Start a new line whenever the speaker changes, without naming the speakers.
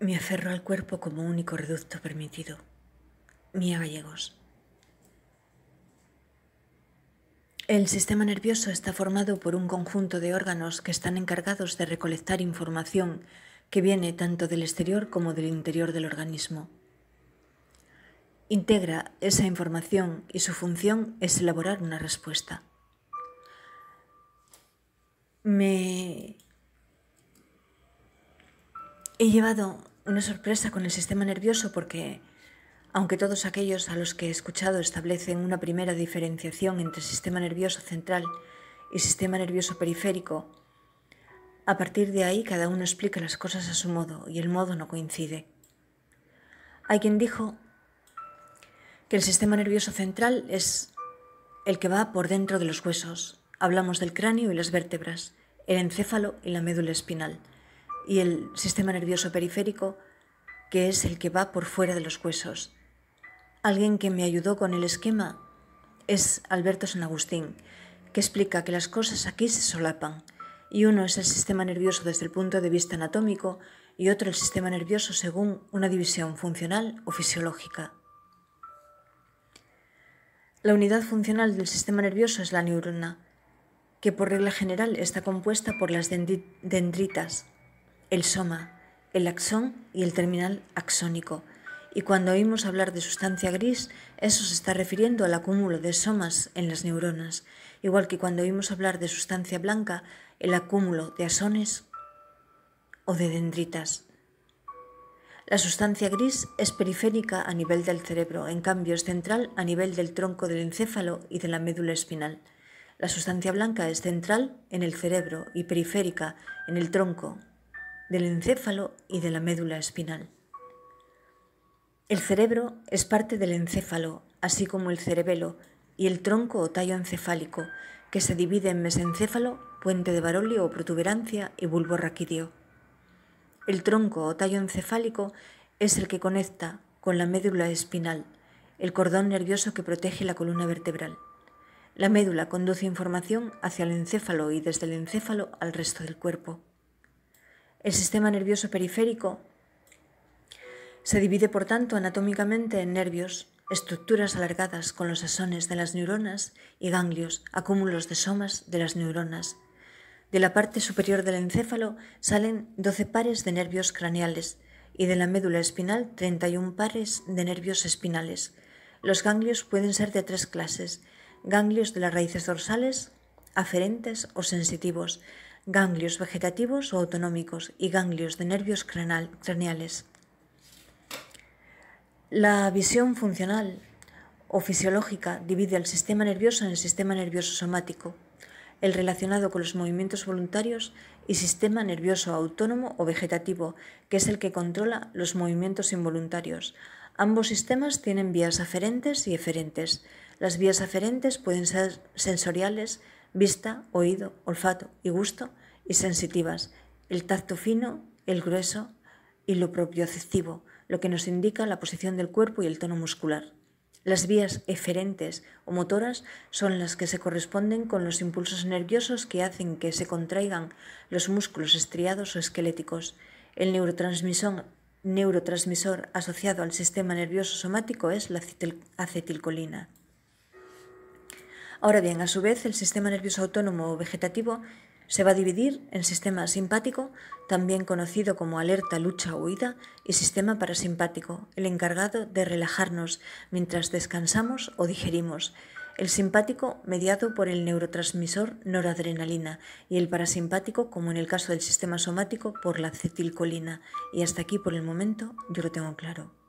Me aferro al cuerpo como único reducto permitido. Mía Gallegos. El sistema nervioso está formado por un conjunto de órganos que están encargados de recolectar información que viene tanto del exterior como del interior del organismo. Integra esa información y su función es elaborar una respuesta. Me he llevado una sorpresa con el sistema nervioso porque, aunque todos aquellos a los que he escuchado establecen una primera diferenciación entre sistema nervioso central y sistema nervioso periférico, a partir de ahí cada uno explica las cosas a su modo y el modo no coincide. Hay quien dijo que el sistema nervioso central es el que va por dentro de los huesos. Hablamos del cráneo y las vértebras, el encéfalo y la médula espinal y el sistema nervioso periférico, que es el que va por fuera de los huesos. Alguien que me ayudó con el esquema es Alberto San Agustín, que explica que las cosas aquí se solapan, y uno es el sistema nervioso desde el punto de vista anatómico y otro el sistema nervioso según una división funcional o fisiológica. La unidad funcional del sistema nervioso es la neurona, que por regla general está compuesta por las dendritas, el soma, el axón y el terminal axónico. Y cuando oímos hablar de sustancia gris, eso se está refiriendo al acúmulo de somas en las neuronas, igual que cuando oímos hablar de sustancia blanca, el acúmulo de axones o de dendritas. La sustancia gris es periférica a nivel del cerebro, en cambio es central a nivel del tronco del encéfalo y de la médula espinal. La sustancia blanca es central en el cerebro y periférica en el tronco del encéfalo y de la médula espinal. El cerebro es parte del encéfalo, así como el cerebelo y el tronco o tallo encefálico, que se divide en mesencéfalo, puente de Barolio o protuberancia y bulbo raquídeo. El tronco o tallo encefálico es el que conecta con la médula espinal, el cordón nervioso que protege la columna vertebral. La médula conduce información hacia el encéfalo y desde el encéfalo al resto del cuerpo. El sistema nervioso periférico se divide, por tanto, anatómicamente en nervios, estructuras alargadas con los asones de las neuronas y ganglios, acúmulos de somas de las neuronas. De la parte superior del encéfalo salen 12 pares de nervios craneales y de la médula espinal 31 pares de nervios espinales. Los ganglios pueden ser de tres clases, ganglios de las raíces dorsales, aferentes o sensitivos, ganglios vegetativos o autonómicos y ganglios de nervios craneales. La visión funcional o fisiológica divide al sistema nervioso en el sistema nervioso somático, el relacionado con los movimientos voluntarios y sistema nervioso autónomo o vegetativo, que es el que controla los movimientos involuntarios. Ambos sistemas tienen vías aferentes y eferentes. Las vías aferentes pueden ser sensoriales, vista, oído, olfato y gusto y sensitivas, el tacto fino, el grueso y lo propioceptivo, lo que nos indica la posición del cuerpo y el tono muscular. Las vías eferentes o motoras son las que se corresponden con los impulsos nerviosos que hacen que se contraigan los músculos estriados o esqueléticos. El neurotransmisor, asociado al sistema nervioso somático es la acetilcolina. Ahora bien, a su vez, el sistema nervioso autónomo o vegetativo se va a dividir en sistema simpático, también conocido como alerta, lucha, o huida, y sistema parasimpático, el encargado de relajarnos mientras descansamos o digerimos. El simpático mediado por el neurotransmisor noradrenalina y el parasimpático, como en el caso del sistema somático, por la acetilcolina. Y hasta aquí por el momento yo lo tengo claro.